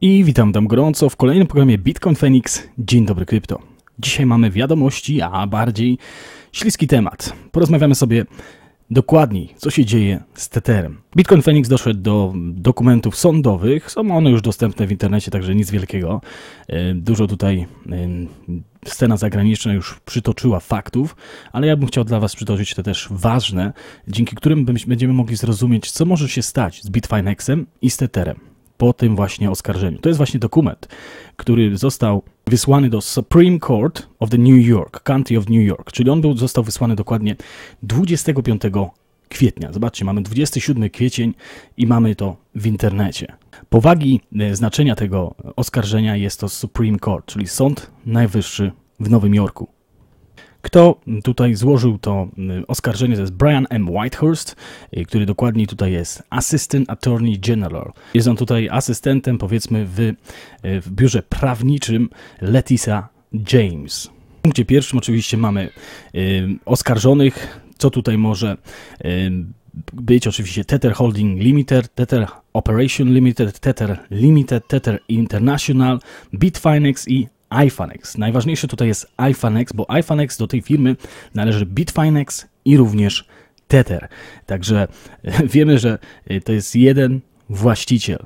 I witam tam gorąco w kolejnym programie Bitcoin Phoenix. Dzień dobry krypto. Dzisiaj mamy wiadomości, a bardziej śliski temat. Porozmawiamy sobie dokładniej, co się dzieje z Tetherem. Bitcoin Phoenix doszedł do dokumentów sądowych. Są one już dostępne w internecie, także nic wielkiego. E, dużo tutaj e, scena zagraniczna już przytoczyła faktów, ale ja bym chciał dla Was przytoczyć te też ważne, dzięki którym będziemy mogli zrozumieć, co może się stać z Bitfinexem i z Tetherem po tym właśnie oskarżeniu. To jest właśnie dokument, który został wysłany do Supreme Court of the New York, County of New York, czyli on był, został wysłany dokładnie 25 kwietnia. Zobaczcie, mamy 27 kwiecień i mamy to w internecie. Powagi e, znaczenia tego oskarżenia jest to Supreme Court, czyli Sąd Najwyższy w Nowym Jorku. Kto tutaj złożył to y, oskarżenie, to jest Brian M. Whitehurst, y, który dokładnie tutaj jest Assistant Attorney General. Jest on tutaj asystentem, powiedzmy, w, y, w biurze prawniczym Letisa James. W punkcie pierwszym oczywiście mamy y, oskarżonych, co tutaj może y, być oczywiście Tether Holding Limited, Tether Operation Limited, Tether Limited, Tether International, Bitfinex i iFanex. Najważniejszy tutaj jest iPhonex, bo iPhonex do tej firmy należy Bitfinex i również Tether. Także wiemy, że y, to jest jeden właściciel.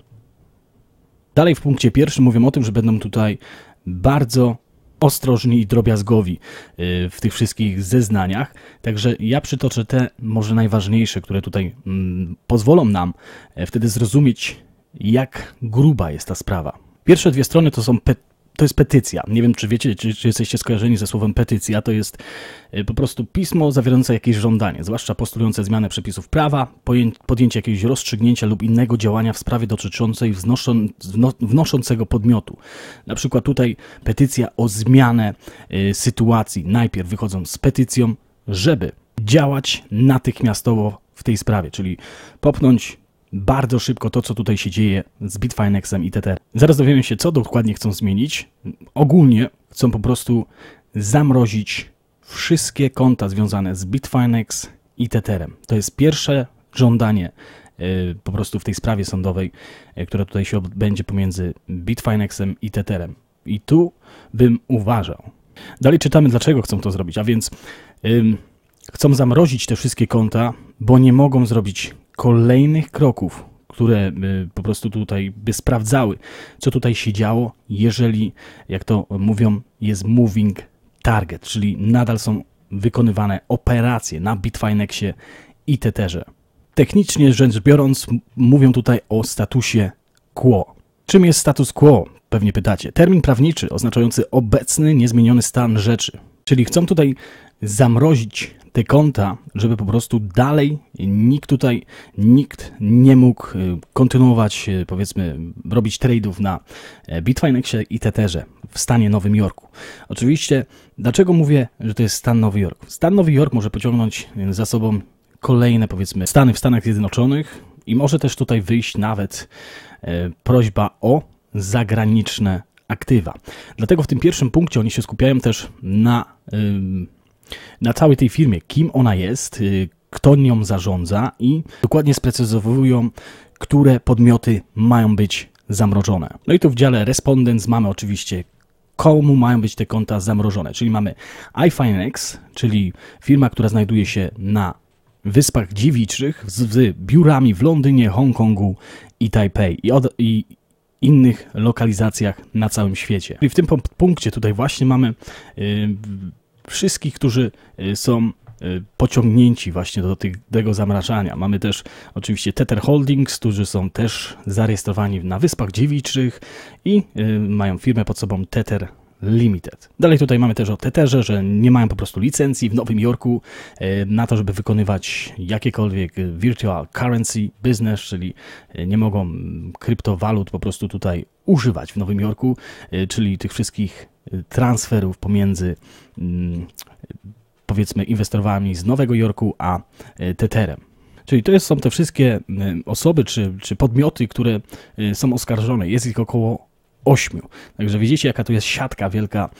Dalej w punkcie pierwszym mówią o tym, że będą tutaj bardzo ostrożni i drobiazgowi y, w tych wszystkich zeznaniach. Także ja przytoczę te może najważniejsze, które tutaj mm, pozwolą nam e, wtedy zrozumieć, jak gruba jest ta sprawa. Pierwsze dwie strony to są pet to jest petycja. Nie wiem, czy wiecie, czy, czy, jesteście skojarzeni ze słowem petycja. To jest e, po prostu pismo zawierające jakieś żądanie, zwłaszcza postulujące zmianę przepisów prawa, podjęcie jakiegoś rozstrzygnięcia lub innego działania w sprawie dotyczącej wnoszą, wnoszącego podmiotu. Na przykład tutaj petycja o zmianę e, sytuacji. Najpierw wychodzą z petycją, żeby działać natychmiastowo w tej sprawie, czyli popchnąć bardzo szybko to, co tutaj się dzieje z Bitfinexem itd. Zaraz dowiemy się, co dokładnie chcą zmienić. Ogólnie chcą po prostu zamrozić wszystkie konta związane z Bitfinex i Tetherem. To jest pierwsze żądanie e, po prostu w tej sprawie sądowej, e, która tutaj się odbędzie pomiędzy Bitfinexem i Tetherem. I tu bym uważał. Dalej czytamy, dlaczego chcą to zrobić, a więc chcą zamrozić te wszystkie konta, bo nie mogą zrobić kolejnych kroków, które y, po prostu tutaj by sprawdzały, co tutaj się działo, jeżeli, jak to mówią, jest moving target, czyli nadal są wykonywane operacje na Bitfinexie i Tetherze. Technicznie rzecz biorąc, mówią tutaj o statusie quo. Czym jest status quo? Pewnie pytacie. Termin prawniczy oznaczający obecny, niezmieniony stan rzeczy. Czyli chcą tutaj zamrozić te konta, żeby po prostu dalej nikt tutaj, nikt nie mógł y, kontynuować, y, powiedzmy, robić trade'ów na e, Bitfinexie i Tetherze w stanie Nowym Jorku. Oczywiście, dlaczego mówię, że to jest stan Nowy Jork? Stan Nowy Jork może pociągnąć y, za sobą kolejne, powiedzmy, stany w Stanach Zjednoczonych i może też tutaj wyjść nawet e, prośba o zagraniczne aktywa. Dlatego w tym pierwszym punkcie oni się skupiają też na na całej tej firmie, kim ona jest, y, kto nią zarządza i dokładnie sprecyzowują, które podmioty mają być zamrożone. No i tu w dziale respondents mamy oczywiście komu mają być te konta zamrożone, czyli mamy iFinex, czyli firma, która znajduje się na Wyspach Dziewiczych z, z biurami w Londynie, Hongkongu i Tajpej i, od, i innych lokalizacjach na całym świecie. I w tym punkcie tutaj właśnie mamy yy, wszystkich, którzy y, są y, pociągnięci właśnie do tego zamrażania. Mamy też oczywiście Tether Holdings, którzy są też zarejestrowani na Wyspach Dziewiczych i y, mają firmę pod sobą Tether Limited. Dalej tutaj mamy też o Tetherze, że nie mają po prostu licencji w Nowym Jorku na to, żeby wykonywać jakiekolwiek virtual currency business, czyli nie mogą kryptowalut po prostu tutaj używać w Nowym Jorku, czyli tych wszystkich transferów pomiędzy mm, powiedzmy inwestorami z Nowego Jorku a e, Teterem. Czyli to są te wszystkie e, osoby czy, czy podmioty, które e, są oskarżone. Jest ich około 8. Także widzicie, jaka to jest siatka wielka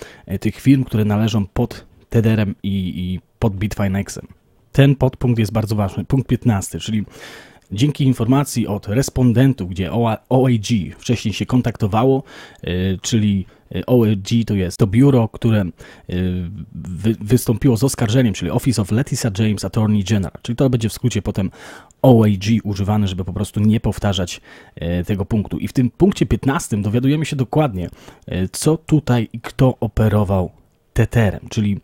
tych firm, które należą pod Tetherem i, i pod Bitfinexem. Ten podpunkt jest bardzo ważny. Punkt 15, czyli Dzięki informacji od respondentów, gdzie OAG wcześniej się kontaktowało, e, czyli e, OAG to jest to biuro, które e, wystąpiło z oskarżeniem, czyli Office of Letitia James Attorney General, czyli to będzie w skrócie potem OAG używane, żeby po prostu nie powtarzać tego punktu. I w tym punkcie 15 dowiadujemy się dokładnie, co tutaj i kto operował teterem, czyli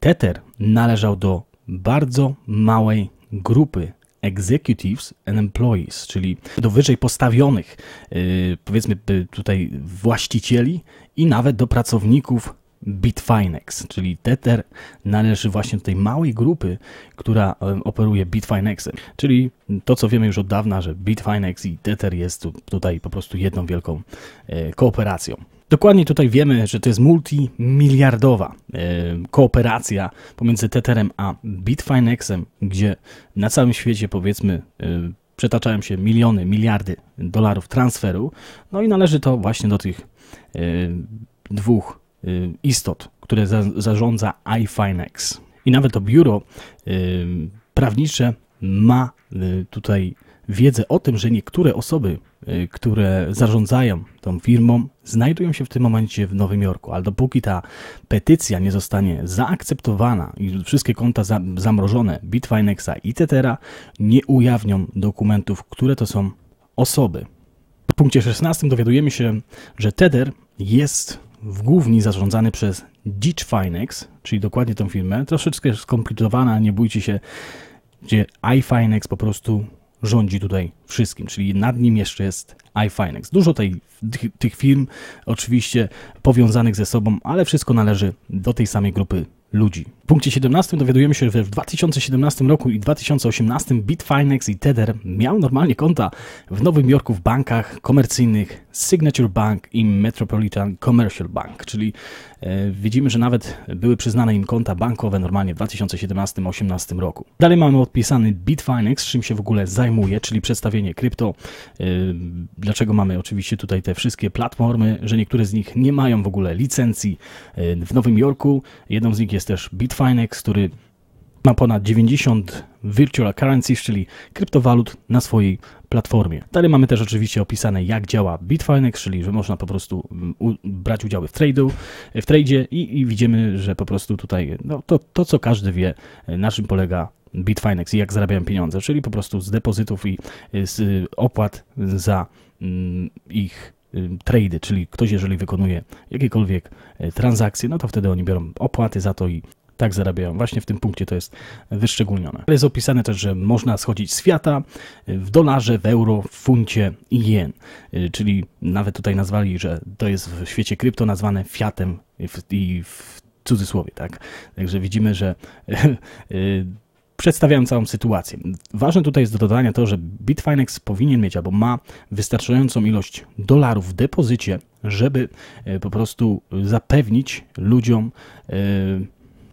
teter należał do bardzo małej grupy executives and employees, czyli do wyżej postawionych, y, powiedzmy tutaj właścicieli i nawet do pracowników Bitfinex, czyli Tether należy właśnie do tej małej grupy, która operuje Bitfinexem, czyli to, co wiemy już od dawna, że Bitfinex i Tether jest tutaj po prostu jedną wielką e, kooperacją. Dokładnie tutaj wiemy, że to jest multimiliardowa e, kooperacja pomiędzy Tetherem a Bitfinexem, gdzie na całym świecie powiedzmy e, przetaczają się miliony, miliardy dolarów transferu. No i należy to właśnie do tych e, dwóch istot, które za, zarządza iFinex. I nawet to biuro prawnicze ma tutaj wiedzę o tym, że niektóre osoby, e, które zarządzają tą firmą, znajdują się w tym momencie w Nowym Jorku, ale dopóki ta petycja nie zostanie zaakceptowana i wszystkie konta zamrożone, Bitfinexa, etc., nie ujawnią dokumentów, które to są osoby. W punkcie 16 dowiadujemy się, że Tether jest w główni zarządzany przez DigiFinex, czyli dokładnie tą firmę. Troszeczkę skomplikowana, nie bójcie się, gdzie iFinex po prostu rządzi tutaj wszystkim, czyli nad nim jeszcze jest iFinex. Dużo tej, tych firm oczywiście powiązanych ze sobą, ale wszystko należy do tej samej grupy ludzi punkcie 17 dowiadujemy się, że w 2017 roku i 2018 Bitfinex i Tether miały normalnie konta w Nowym Jorku w bankach komercyjnych Signature Bank i Metropolitan Commercial Bank, czyli e, widzimy, że nawet były przyznane im konta bankowe normalnie w 2017-2018 roku. Dalej mamy odpisany Bitfinex, czym się w ogóle zajmuje, czyli przedstawienie krypto, e, dlaczego mamy oczywiście tutaj te wszystkie platformy, że niektóre z nich nie mają w ogóle licencji e, w Nowym Jorku, jedną z nich jest też Bitfinex, Bitfinex, który ma ponad 90 virtual currencies, czyli kryptowalut na swojej platformie. Dalej mamy też oczywiście opisane, jak działa Bitfinex, czyli że można po prostu mm, brać udziały w trade'u, w trade'zie i, i, widzimy, że po prostu tutaj no, to, to, co każdy wie, e, na czym polega Bitfinex i jak zarabiają pieniądze, czyli po prostu z depozytów i e, z e, opłat za mm, ich trade'y, czyli ktoś jeżeli wykonuje jakiekolwiek transakcje, no to wtedy oni biorą opłaty za to i tak zarabiają. Właśnie w tym punkcie to jest wyszczególnione. Ale jest opisane też, że można schodzić z fiata e, w dolarze, w euro, w funcie i jen. E, czyli nawet tutaj nazwali, że to jest w świecie krypto nazwane fiatem i w cudzysłowie, tak? Także widzimy, że e, przedstawiam całą sytuację. Ważne tutaj jest do dodania to, że Bitfinex powinien mieć albo ma wystarczającą ilość dolarów w depozycie, żeby po prostu zapewnić ludziom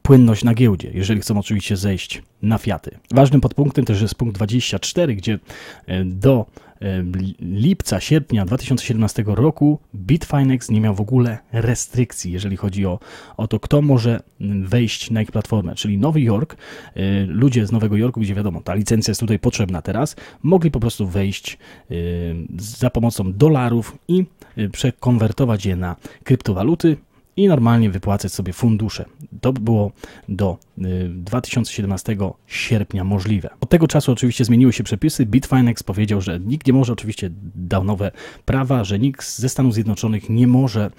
płynność na giełdzie, jeżeli chcą oczywiście zejść na fiaty. Ważnym podpunktem też jest punkt 24, gdzie e, do e, lipca, sierpnia 2017 roku Bitfinex nie miał w ogóle restrykcji, jeżeli chodzi o, o to, kto może wejść na ich platformę. Czyli Nowy Jork, e, ludzie z Nowego Jorku, gdzie wiadomo, ta licencja jest tutaj potrzebna teraz, mogli po prostu wejść za pomocą dolarów i przekonwertować je na kryptowaluty i normalnie wypłacać sobie fundusze. To było do 2017 y, sierpnia możliwe. Od tego czasu oczywiście zmieniły się przepisy. Bitfinex powiedział, że nikt nie może, oczywiście dał nowe prawa, że nikt ze Stanów Zjednoczonych nie może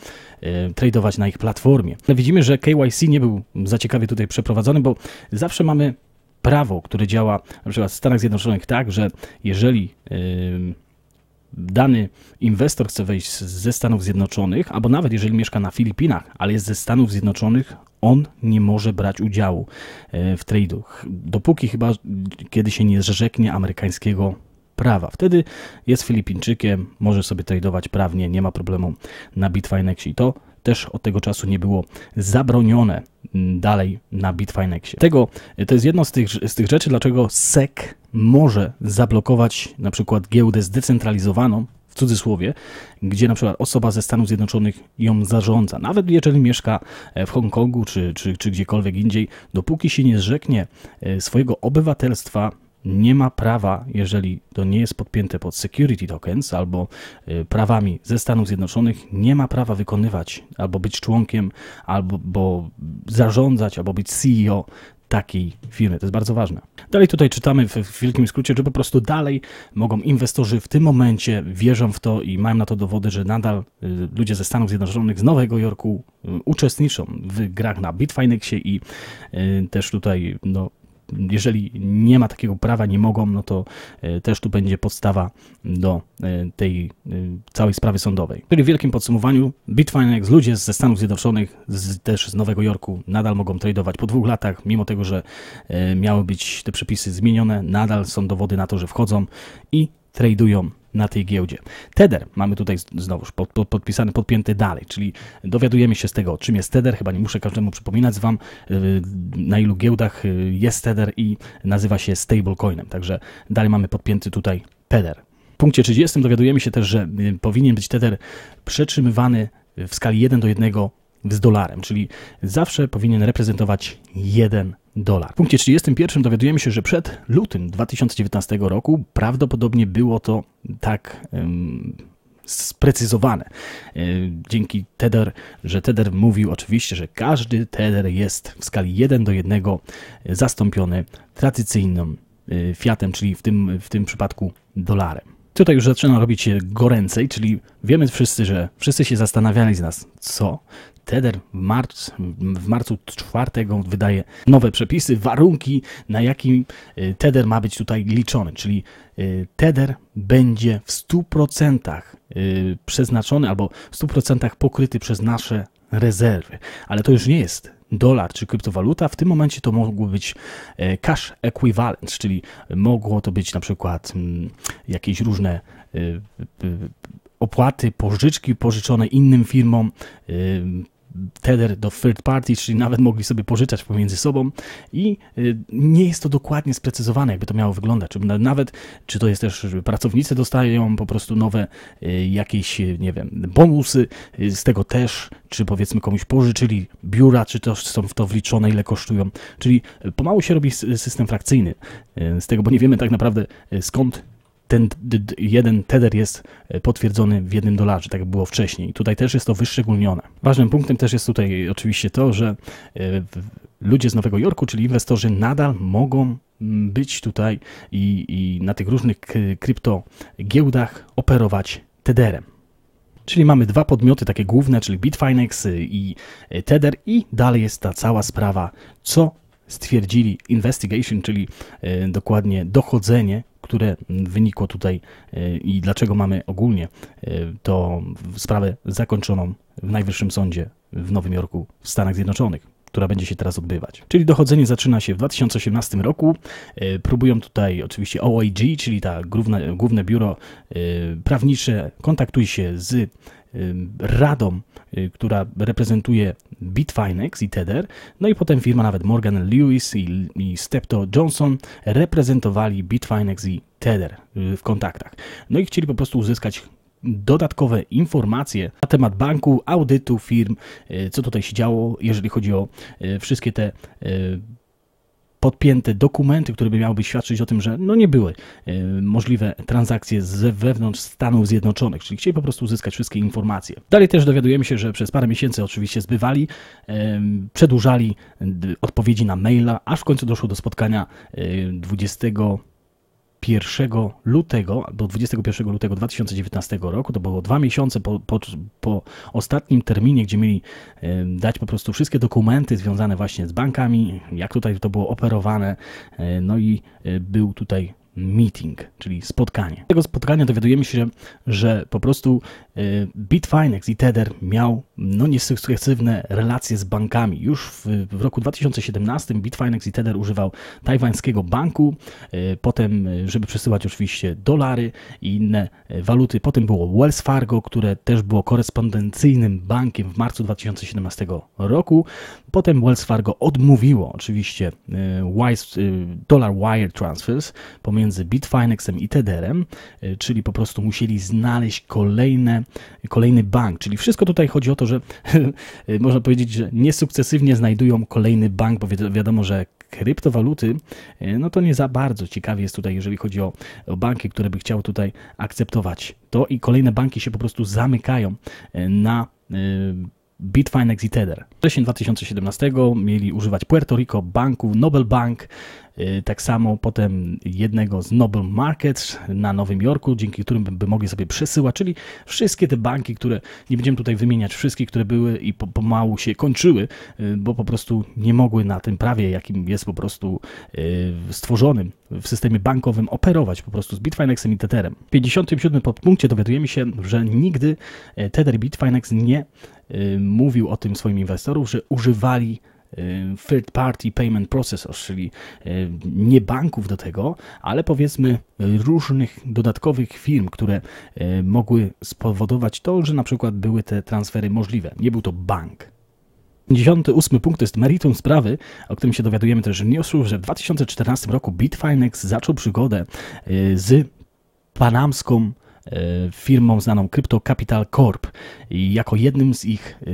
y, tradować na ich platformie. Ale widzimy, że KYC nie był za ciekawie tutaj przeprowadzony, bo zawsze mamy prawo, które działa na przykład w Stanach Zjednoczonych tak, że jeżeli dany inwestor chce wejść ze Stanów Zjednoczonych, albo nawet jeżeli mieszka na Filipinach, ale jest ze Stanów Zjednoczonych, on nie może brać udziału e, w trade'u, dopóki chyba kiedy się nie zrzeknie amerykańskiego prawa. Wtedy jest Filipińczykiem, może sobie tradować prawnie, nie ma problemu na Bitfinexie. I to też od tego czasu nie było zabronione dalej na Bitfinexie. Tego, to jest jedno z tych, z tych rzeczy, dlaczego SEC może zablokować na przykład giełdę zdecentralizowaną, w cudzysłowie, gdzie na przykład osoba ze Stanów Zjednoczonych ją zarządza. Nawet jeżeli mieszka e, w Hongkongu czy, czy, czy gdziekolwiek indziej, dopóki się nie zrzeknie e, swojego obywatelstwa, nie ma prawa, jeżeli to nie jest podpięte pod security tokens albo y, prawami ze Stanów Zjednoczonych, nie ma prawa wykonywać albo być członkiem, albo bo zarządzać, albo być CEO takiej firmy. To jest bardzo ważne. Dalej tutaj czytamy w, wielkim skrócie, że po prostu dalej mogą inwestorzy w tym momencie wierzą w to i mają na to dowody, że nadal y, ludzie ze Stanów Zjednoczonych, z Nowego Jorku y, uczestniczą w grach na Bitfinexie i też tutaj no, jeżeli nie ma takiego prawa, nie mogą, no to e, też tu będzie podstawa do e, tej e, całej sprawy sądowej. Czyli w wielkim podsumowaniu Bitfinex, ludzie ze Stanów Zjednoczonych, z, też z Nowego Jorku, nadal mogą tradować po dwóch latach, mimo tego, że miały być te przepisy zmienione, nadal są dowody na to, że wchodzą i tradują na tej giełdzie. Tether mamy tutaj znowuż pod, pod, podpisany, podpięty dalej, czyli dowiadujemy się z tego, czym jest Tether. Chyba nie muszę każdemu przypominać Wam, y, na ilu giełdach y, jest Tether i nazywa się stablecoinem. Także dalej mamy podpięty tutaj Tether. W punkcie 30 dowiadujemy się też, że y, powinien być Tether przetrzymywany w skali 1 do 1 z dolarem, czyli zawsze powinien reprezentować 1 dolar. W punkcie 31 dowiadujemy się, że przed lutym 2019 roku prawdopodobnie było to tak. sprecyzowane. E, dzięki Tether, że Tether mówił oczywiście, że każdy Tether jest w skali 1 do 1 zastąpiony tradycyjnym e, fiatem, czyli w tym, w tym przypadku dolarem. Tutaj już zaczyna robić się goręcej, czyli wiemy wszyscy, że wszyscy się zastanawiali z nas, co TEDER w, marc, w marcu czwartego wydaje nowe przepisy, warunki, na jakim y, TEDER ma być tutaj liczony, czyli y, TEDER będzie w 100% y, przeznaczony albo w 100% pokryty przez nasze rezerwy. Ale to już nie jest dolar czy kryptowaluta, w tym momencie to mogło być e, cash equivalent, czyli mogło to być na przykład mm, jakieś różne e, e, opłaty, pożyczki pożyczone innym firmom, tether do third party, czyli nawet mogli sobie pożyczać pomiędzy sobą i y, nie jest to dokładnie sprecyzowane, jakby to miało wyglądać. Czy nawet, czy to jest też, pracownicy dostają po prostu nowe y, jakieś, y, nie wiem, bonusy z tego też, czy powiedzmy komuś pożyczyli biura, czy też są w to wliczone, ile kosztują. Czyli pomału się robi system frakcyjny z tego, bo nie wiemy tak naprawdę skąd ten jeden tether jest e, potwierdzony w jednym dolarze, tak jak było wcześniej. Tutaj też jest to wyszczególnione. Ważnym punktem też jest tutaj oczywiście to, że e, ludzie z Nowego Jorku, czyli inwestorzy, nadal mogą być tutaj i, i na tych różnych kryptogiełdach operować tederem. Czyli mamy dwa podmioty takie główne, czyli Bitfinex e, i Tether i dalej jest ta cała sprawa, co stwierdzili investigation, czyli dokładnie dochodzenie które wynikło tutaj e, i dlaczego mamy ogólnie e, to sprawę zakończoną w najwyższym sądzie w Nowym Jorku w Stanach Zjednoczonych która będzie się teraz odbywać. Czyli dochodzenie zaczyna się w 2018 roku. E, próbują tutaj oczywiście OIG, czyli ta główne, główne biuro prawnicze, kontaktuje się z radą, y, która reprezentuje Bitfinex i Tether, no i potem firma nawet Morgan Lewis i, i Stepto Johnson reprezentowali Bitfinex i Tether y, w kontaktach. No i chcieli po prostu uzyskać dodatkowe informacje na temat banku, audytu, firm, y, co tutaj się działo, jeżeli chodzi o wszystkie te podpięte dokumenty, które by miałyby świadczyć o tym, że no nie były e, możliwe transakcje z wewnątrz Stanów Zjednoczonych, czyli chcieli po prostu uzyskać wszystkie informacje. Dalej też dowiadujemy się, że przez parę miesięcy oczywiście zbywali, e, przedłużali odpowiedzi na maila, aż w końcu doszło do spotkania 20 e, 1 lutego albo 21 lutego 2019 roku. To było dwa miesiące po, po, po, ostatnim terminie, gdzie mieli dać po prostu wszystkie dokumenty związane właśnie z bankami, jak tutaj to było operowane. E, no i e, był tutaj meeting, czyli spotkanie. Z tego spotkania dowiadujemy się, że po prostu Y, Bitfinex i Tether miał no, niesukcesywne relacje z bankami. Już w, w, roku 2017 Bitfinex i Tether używał tajwańskiego banku, y, potem, y, żeby przesyłać oczywiście dolary i inne waluty. Potem było Wells Fargo, które też było korespondencyjnym bankiem w marcu 2017 roku. Potem Wells Fargo odmówiło oczywiście wise, dollar wire transfers pomiędzy Bitfinexem i Tetherem, czyli po prostu musieli znaleźć kolejne kolejny bank. Czyli wszystko tutaj chodzi o to, że można powiedzieć, że niesukcesywnie znajdują kolejny bank, bo wi wiadomo, że kryptowaluty, e, no to nie za bardzo ciekawie jest tutaj, jeżeli chodzi o, o banki, które by chciały tutaj akceptować to i kolejne banki się po prostu zamykają e, na y, Bitfinex i Tether. W wrześniu 2017 mieli używać Puerto Rico Banku, Nobel Bank, Y, tak samo potem jednego z Noble Markets na Nowym Jorku, dzięki którym by mogli sobie przesyłać, czyli wszystkie te banki, które, nie będziemy tutaj wymieniać wszystkie które były i po, pomału się kończyły, y, bo po prostu nie mogły na tym prawie, jakim jest po prostu y, stworzonym w systemie bankowym operować po prostu z Bitfinexem i Tetherem. W 57 podpunkcie dowiadujemy się, że nigdy Tether Bitfinex nie mówił o tym swoim inwestorom, że używali Y, third party payment processors, czyli y, nie banków do tego, ale powiedzmy różnych dodatkowych firm, które y, mogły spowodować to, że na przykład były te transfery możliwe. Nie był to bank, ósmy punkt to jest meritum sprawy, o którym się dowiadujemy też w newsu, że w 2014 roku Bitfinex zaczął przygodę z panamską E, firmą znaną Crypto Capital Corp. I jako jednym z ich e,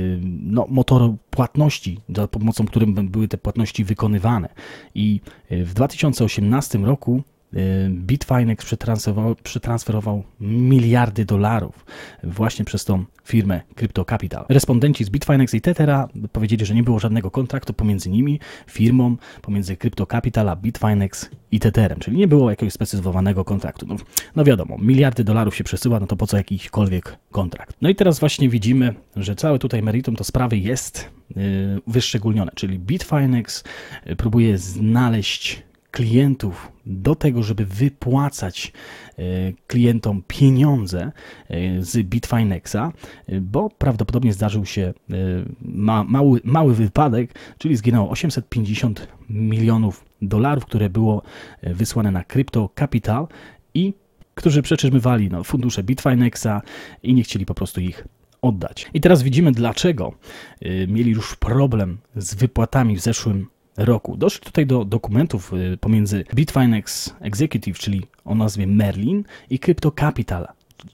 no, motorów płatności, za pomocą którym były te płatności wykonywane. I e, w 2018 roku Y, Bitfinex przetransferował, przetransferował miliardy dolarów właśnie przez tą firmę Crypto Capital. Respondenci z Bitfinex i Tethera powiedzieli, że nie było żadnego kontraktu pomiędzy nimi, firmą, pomiędzy Crypto Capital a Bitfinex i Tetherem, czyli nie było jakiegoś specyfikowanego kontraktu. No, no wiadomo, miliardy dolarów się przesyła, no to po co jakikolwiek kontrakt? No i teraz właśnie widzimy, że całe tutaj meritum to sprawy jest y, wyszczególnione, czyli Bitfinex y, próbuje znaleźć klientów do tego, żeby wypłacać e, klientom pieniądze e, z Bitfinexa, e, bo prawdopodobnie zdarzył się ma, mały, mały wypadek, czyli zginęło 850 milionów dolarów, które było wysłane na Crypto Capital i którzy przetrzymywali no, fundusze Bitfinexa i nie chcieli po prostu ich oddać. I teraz widzimy, dlaczego mieli już problem z wypłatami w zeszłym roku. Doszli tutaj do dokumentów y, pomiędzy Bitfinex Executive, czyli o nazwie Merlin, i Crypto Capital,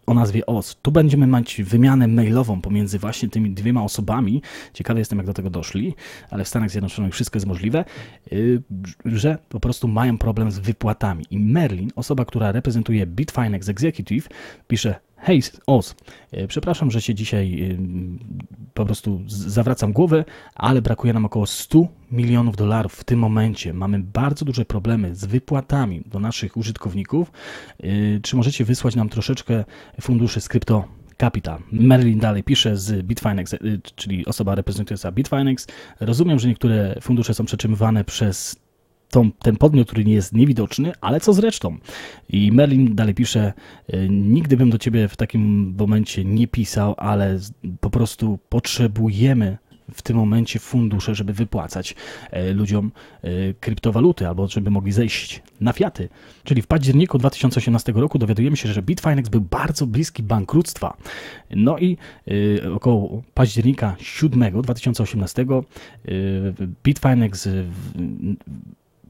o nazwie OZ. Tu będziemy mieć wymianę mailową pomiędzy właśnie tymi dwiema osobami. Ciekawy jestem, jak do tego doszli, ale w Stanach Zjednoczonych wszystko jest możliwe, y, że po prostu mają problem z wypłatami. I Merlin, osoba, która reprezentuje Bitfinex Executive, pisze Hej, Oz, e, przepraszam, że się dzisiaj e, po prostu zawracam głowę, ale brakuje nam około 100 milionów dolarów w tym momencie. Mamy bardzo duże problemy z wypłatami do naszych użytkowników. E, czy możecie wysłać nam troszeczkę funduszy z krypto? Capital. Merlin dalej pisze z Bitfinex, czyli osoba reprezentująca Bitfinex. Rozumiem, że niektóre fundusze są przetrzymywane przez tą, ten podmiot, który nie jest niewidoczny, ale co z resztą? I Merlin dalej pisze, e, nigdy bym do ciebie w takim momencie nie pisał, ale po prostu potrzebujemy w tym momencie fundusze, żeby wypłacać e, ludziom e, kryptowaluty albo żeby mogli zejść na fiaty. Czyli w październiku 2018 roku dowiadujemy się, że Bitfinex był bardzo bliski bankructwa. No i około października 7 2018 Bitfinex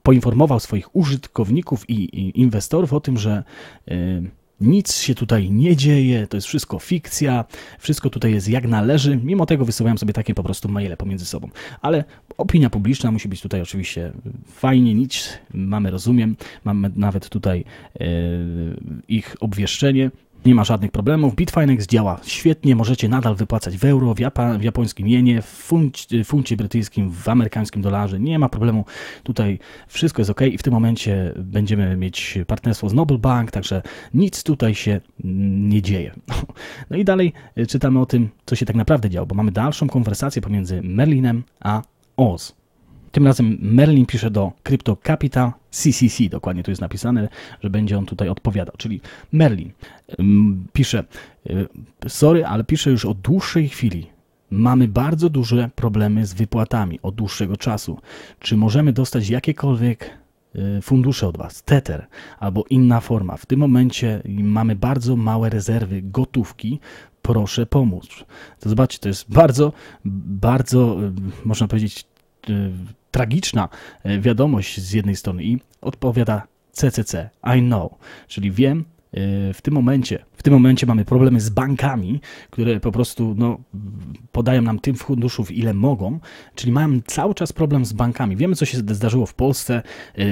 poinformował swoich użytkowników i inwestorów o tym, że y, nic się tutaj nie dzieje, to jest wszystko fikcja, wszystko tutaj jest jak należy. Mimo tego wysyłałem sobie takie po prostu maile pomiędzy sobą. Ale opinia publiczna musi być tutaj oczywiście fajnie, nic mamy, rozumiem. Mamy nawet tutaj y, ich obwieszczenie. Nie ma żadnych problemów. Bitfinex działa świetnie. Możecie nadal wypłacać w euro, w, Japa, w japońskim jenie, w funcie, funcie brytyjskim, w amerykańskim dolarze. Nie ma problemu. Tutaj wszystko jest ok i w tym momencie będziemy mieć partnerstwo z Noble Bank, także nic tutaj się nie dzieje. No i dalej e, czytamy o tym, co się tak naprawdę działo, bo mamy dalszą konwersację pomiędzy Merlinem a Oz. Tym razem Merlin pisze do Crypto Capital CCC, dokładnie tu jest napisane, że będzie on tutaj odpowiadał, czyli Merlin pisze, y, sorry, ale pisze już od dłuższej chwili, Mamy bardzo duże problemy z wypłatami od dłuższego czasu. Czy możemy dostać jakiekolwiek y, fundusze od Was, Tether albo inna forma? W tym momencie mamy bardzo małe rezerwy gotówki. Proszę pomóc. To zobaczcie, to jest bardzo, bardzo, y, można powiedzieć, Y, tragiczna y, wiadomość z jednej strony i odpowiada CCC, I know, czyli wiem, y, w tym momencie, w tym momencie mamy problemy z bankami, które po prostu no, podają nam tym funduszów, ile mogą, czyli mamy cały czas problem z bankami. Wiemy, co się zdarzyło w Polsce.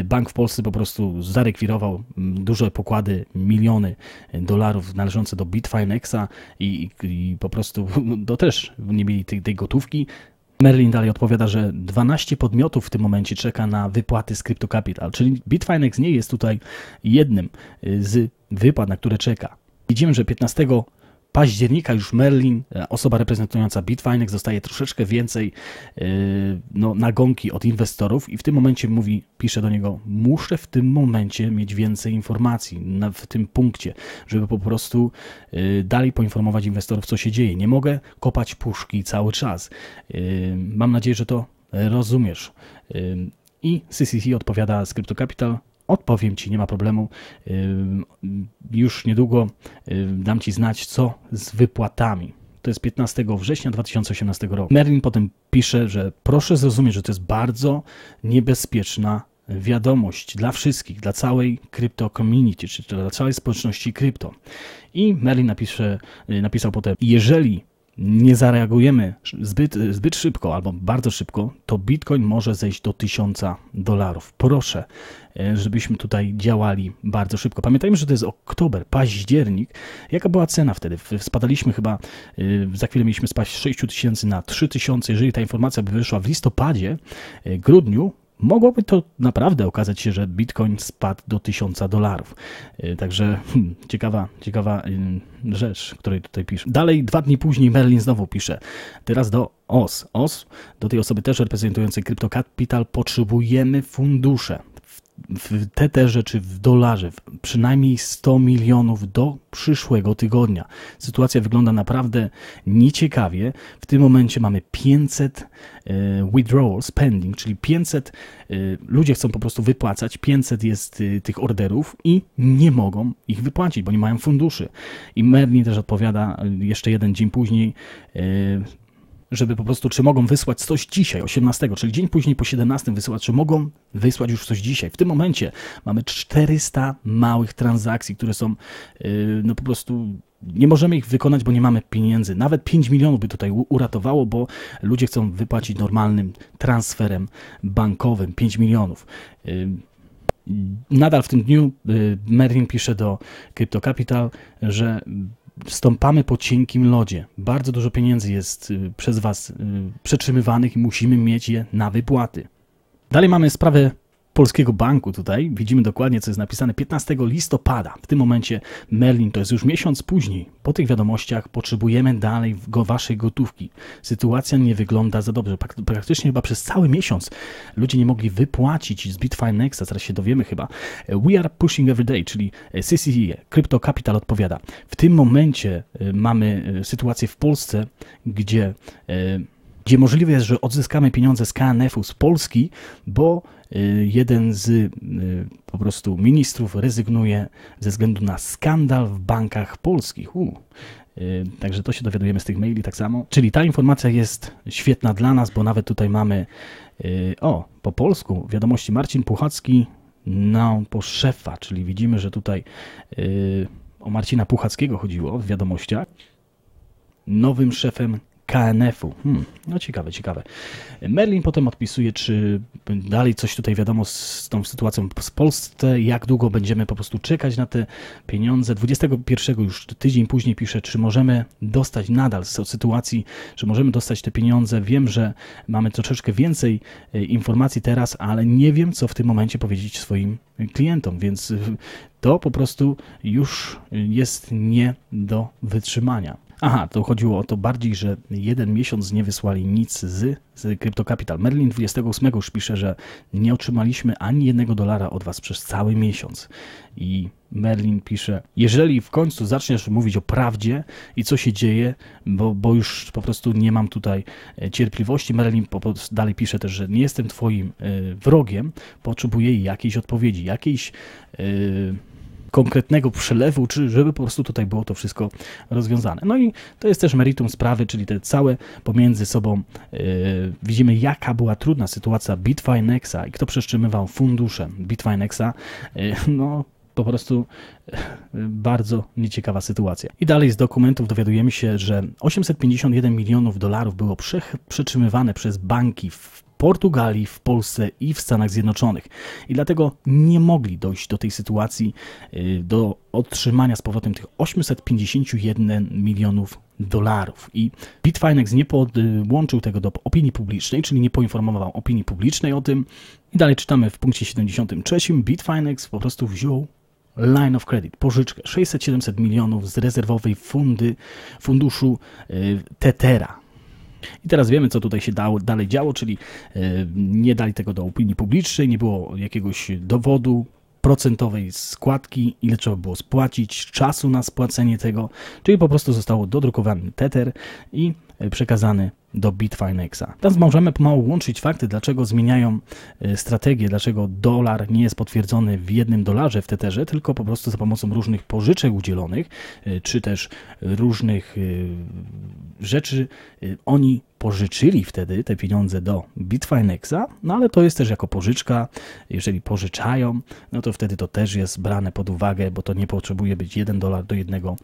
Bank w Polsce po prostu zarekwirował mm, duże pokłady, miliony dolarów należące do Bitfinexa i, i po prostu no, też nie mieli tej, tej gotówki. Merlin dalej odpowiada, że 12 podmiotów w tym momencie czeka na wypłaty z Crypto Capital, czyli Bitfinex nie jest tutaj jednym y, z wypłat, na które czeka. Widzimy, że 15 października już Merlin, e, osoba reprezentująca Bitfinex, dostaje troszeczkę więcej e, no, nagonki od inwestorów i w tym momencie mówi, pisze do niego, muszę w tym momencie mieć więcej informacji na, w tym punkcie, żeby po prostu e, dalej poinformować inwestorów, co się dzieje. Nie mogę kopać puszki cały czas. Mam nadzieję, że to rozumiesz. I CCC odpowiada z Crypto Capital, Odpowiem Ci, nie ma problemu. Już niedługo dam Ci znać, co z wypłatami. To jest 15 września 2018 roku. Merlin potem pisze, że proszę zrozumieć, że to jest bardzo niebezpieczna wiadomość dla wszystkich, dla całej krypto community, czyli dla całej społeczności krypto. I Merlin napisze, y, napisał potem, jeżeli nie zareagujemy zbyt, zbyt szybko albo bardzo szybko, to Bitcoin może zejść do 1000 dolarów. Proszę, e, żebyśmy tutaj działali bardzo szybko. Pamiętajmy, że to jest oktober, październik. Jaka była cena wtedy? Spadaliśmy chyba, e, za chwilę mieliśmy spaść z 6000 na 3000. Jeżeli ta informacja by wyszła w listopadzie, e, grudniu, mogłoby to naprawdę okazać się, że Bitcoin spadł do 1000 dolarów. Y, także hmm, ciekawa, ciekawa y, rzecz, której tutaj pisze. Dalej, dwa dni później Merlin znowu pisze. Teraz do OS. OS, do tej osoby też reprezentującej kryptokapital, potrzebujemy fundusze te te rzeczy w dolarze, przynajmniej 100 milionów do przyszłego tygodnia. Sytuacja wygląda naprawdę nieciekawie. W tym momencie mamy 500 e, withdrawals pending, czyli 500 e, ludzie chcą po prostu wypłacać, 500 jest e, tych orderów i nie mogą ich wypłacić, bo nie mają funduszy. I Merlin też odpowiada jeszcze jeden dzień później żeby po prostu, czy mogą wysłać coś dzisiaj, 18, czyli dzień później po 17 wysłać, czy mogą wysłać już coś dzisiaj. W tym momencie mamy 400 małych transakcji, które są y, no po prostu nie możemy ich wykonać, bo nie mamy pieniędzy. Nawet 5 milionów by tutaj uratowało, bo ludzie chcą wypłacić normalnym transferem bankowym 5 milionów. Y, nadal w tym dniu y, Merlin pisze do Crypto Capital, że stąpamy po cienkim lodzie. Bardzo dużo pieniędzy jest y, przez Was y, przetrzymywanych i musimy mieć je na wypłaty. Dalej mamy sprawę Polskiego Banku tutaj. Widzimy dokładnie, co jest napisane 15 listopada. W tym momencie Merlin to jest już miesiąc później. Po tych wiadomościach potrzebujemy dalej go waszej gotówki. Sytuacja nie wygląda za dobrze. Praktycznie chyba przez cały miesiąc ludzie nie mogli wypłacić z Bitfinexa, zaraz się dowiemy chyba. We are pushing every day, czyli CCE, Crypto Capital odpowiada. W tym momencie y, mamy y, sytuację w Polsce, gdzie y, gdzie możliwe jest, że odzyskamy pieniądze z KNF-u z Polski, bo Y, jeden z y, po prostu ministrów rezygnuje ze względu na skandal w bankach polskich. U. Y, także to się dowiadujemy z tych maili tak samo. Czyli ta informacja jest świetna dla nas, bo nawet tutaj mamy o, po polsku wiadomości Marcin Puchacki na no, po szefa, czyli widzimy, że tutaj o Marcina Puchackiego chodziło w wiadomościach. Nowym szefem KNF-u. Hmm, no ciekawe, ciekawe. Merlin potem odpisuje, czy dalej coś tutaj wiadomo z tą sytuacją z Polsce, jak długo będziemy po prostu czekać na te pieniądze. 21 już tydzień później pisze, czy możemy dostać nadal z sytuacji, że możemy dostać te pieniądze. Wiem, że mamy troszeczkę więcej e, informacji teraz, ale nie wiem, co w tym momencie powiedzieć swoim klientom, więc to po prostu już jest nie do wytrzymania. Aha, to chodziło o to bardziej, że jeden miesiąc nie wysłali nic z, z Crypto Capital. Merlin 28 już pisze, że nie otrzymaliśmy ani jednego dolara od Was przez cały miesiąc. I Merlin pisze, jeżeli w końcu zaczniesz mówić o prawdzie i co się dzieje, bo, bo już po prostu nie mam tutaj e, cierpliwości. Merlin po, po, dalej pisze też, że nie jestem Twoim y, wrogiem, potrzebuję jakiejś odpowiedzi, jakiejś... Y, konkretnego przelewu, czy żeby po prostu tutaj było to wszystko rozwiązane. No i to jest też meritum sprawy, czyli te całe pomiędzy sobą yy, widzimy, jaka była trudna sytuacja Bitfinexa i kto przestrzymywał fundusze Bitfinexa. Yy, e, no, po prostu e, bardzo nieciekawa sytuacja. I dalej z dokumentów dowiadujemy się, że 851 milionów dolarów było przetrzymywane przez banki w Portugalii, w Polsce i w Stanach Zjednoczonych. I dlatego nie mogli dojść do tej sytuacji, y, do otrzymania z powrotem tych 851 milionów dolarów. I Bitfinex nie podłączył tego do opinii publicznej, czyli nie poinformował opinii publicznej o tym. I dalej czytamy w punkcie 73. Bitfinex po prostu wziął line of credit, pożyczkę 600-700 milionów z rezerwowej fundy funduszu y, Tetera i teraz wiemy, co tutaj się dało, dalej działo, czyli e, nie dali tego do opinii publicznej, nie było jakiegoś dowodu procentowej składki, ile trzeba było spłacić, czasu na spłacenie tego, czyli po prostu zostało dodrukowany teter i e, przekazany do Bitfinexa. Teraz możemy pomału łączyć fakty, dlaczego zmieniają e, strategię, dlaczego dolar nie jest potwierdzony w jednym dolarze w Tetherze, tylko po prostu za pomocą różnych pożyczek udzielonych, e, czy też różnych e, rzeczy oni pożyczyli wtedy te pieniądze do Bitfinexa, no ale to jest też jako pożyczka. Jeżeli pożyczają, no to wtedy to też jest brane pod uwagę, bo to nie potrzebuje być 1 dolar do jednego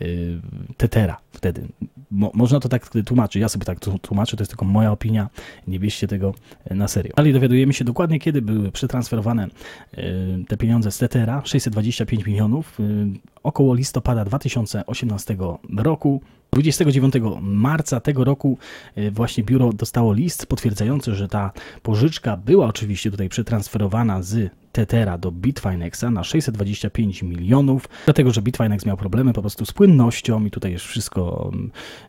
y, tetera wtedy. Mo można to tak tłumaczyć, ja sobie tak tłumaczę, to jest tylko moja opinia, nie bierzcie tego y, na serio. Dalej dowiadujemy się dokładnie, kiedy były przetransferowane y, te pieniądze z tetera, 625 milionów, około listopada 2018 roku. 29 marca tego roku e, właśnie biuro dostało list potwierdzający, że ta pożyczka była oczywiście tutaj przetransferowana z Tetera do Bitfinexa na 625 milionów, dlatego że Bitfinex miał problemy po prostu z płynnością i tutaj jest wszystko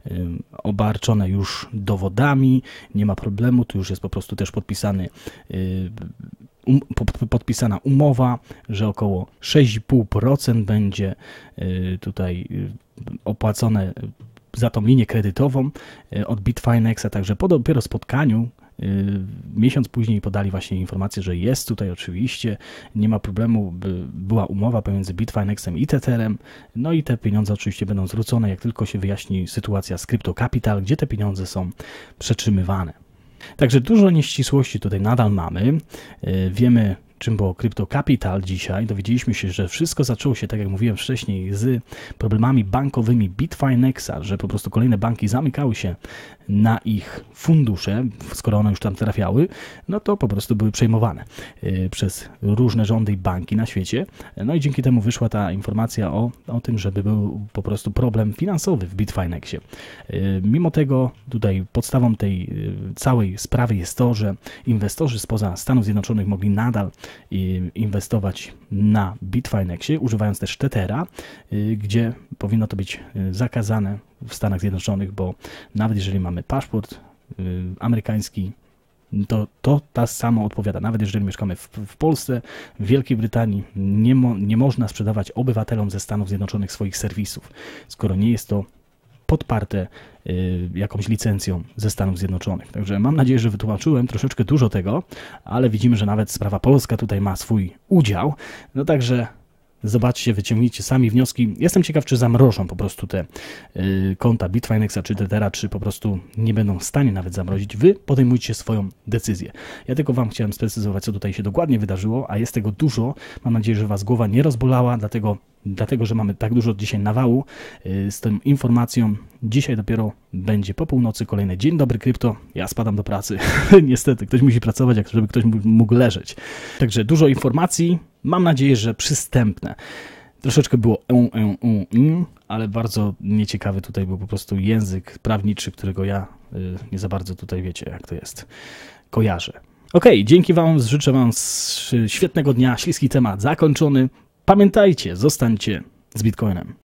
mm, obarczone już dowodami, nie ma problemu, tu już jest po prostu też podpisany y, Um, podpisana umowa, że około 6,5% będzie y, tutaj y, opłacone za tą linię kredytową y, od Bitfinexa, także po dopiero spotkaniu Miesiąc później podali właśnie informację, że jest tutaj oczywiście, nie ma problemu, była umowa pomiędzy Bitfinexem i Tetherem, no i te pieniądze oczywiście będą zwrócone, jak tylko się wyjaśni sytuacja z Crypto Capital, gdzie te pieniądze są przetrzymywane. Także dużo nieścisłości tutaj nadal mamy. Y, wiemy czym było Crypto Capital dzisiaj, dowiedzieliśmy się, że wszystko zaczęło się, tak jak mówiłem wcześniej, z problemami bankowymi Bitfinexa, że po prostu kolejne banki zamykały się na ich fundusze, skoro one już tam trafiały, no to po prostu były przejmowane y, przez różne rządy i banki na świecie. No i dzięki temu wyszła ta informacja o, o tym, żeby był po prostu problem finansowy w Bitfinexie. Y, mimo tego tutaj podstawą tej y, całej sprawy jest to, że inwestorzy spoza Stanów Zjednoczonych mogli nadal inwestować na Bitfinexie, używając też Tethera, y, gdzie powinno to być y, zakazane w Stanach Zjednoczonych, bo nawet jeżeli mamy paszport y, amerykański, to, to ta sama odpowiada. Nawet jeżeli mieszkamy w, w Polsce, w Wielkiej Brytanii, nie, mo, nie można sprzedawać obywatelom ze Stanów Zjednoczonych swoich serwisów, skoro nie jest to podparte y, jakąś licencją ze Stanów Zjednoczonych. Także mam nadzieję, że wytłumaczyłem troszeczkę dużo tego, ale widzimy, że nawet sprawa polska tutaj ma swój udział. No także Zobaczcie, wyciągnijcie sami wnioski. Jestem ciekaw, czy zamrożą po prostu te y, konta Bitfinexa czy Tetera, czy po prostu nie będą w stanie nawet zamrozić. Wy podejmujcie swoją decyzję. Ja tylko Wam chciałem sprecyzować, co tutaj się dokładnie wydarzyło, a jest tego dużo. Mam nadzieję, że Was głowa nie rozbolała, dlatego dlatego że mamy tak dużo dzisiaj nawału y, z tą informacją. Dzisiaj dopiero będzie po północy kolejny dzień dobry krypto. Ja spadam do pracy. Niestety, ktoś musi pracować, żeby ktoś mógł leżeć. Także dużo informacji. Mam nadzieję, że przystępne. Troszeczkę było um, um, um, um, ale bardzo nieciekawy tutaj był po prostu język prawniczy, którego ja y, nie za bardzo tutaj wiecie, jak to jest. Kojarzę. OK, dzięki Wam, życzę Wam świetnego dnia. Śliski temat zakończony. Pamiętajcie, zostańcie z Bitcoinem.